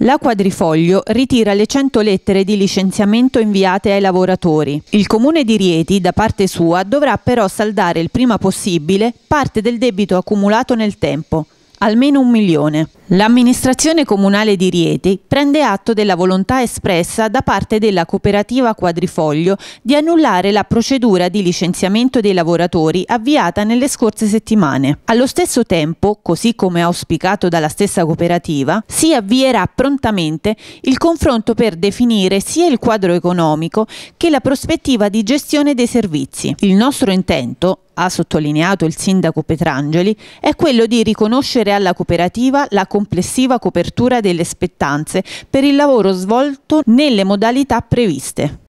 La Quadrifoglio ritira le 100 lettere di licenziamento inviate ai lavoratori. Il comune di Rieti, da parte sua, dovrà però saldare il prima possibile parte del debito accumulato nel tempo almeno un milione. L'amministrazione comunale di Rieti prende atto della volontà espressa da parte della cooperativa Quadrifoglio di annullare la procedura di licenziamento dei lavoratori avviata nelle scorse settimane. Allo stesso tempo, così come auspicato dalla stessa cooperativa, si avvierà prontamente il confronto per definire sia il quadro economico che la prospettiva di gestione dei servizi. Il nostro intento ha sottolineato il sindaco Petrangeli, è quello di riconoscere alla cooperativa la complessiva copertura delle spettanze per il lavoro svolto nelle modalità previste.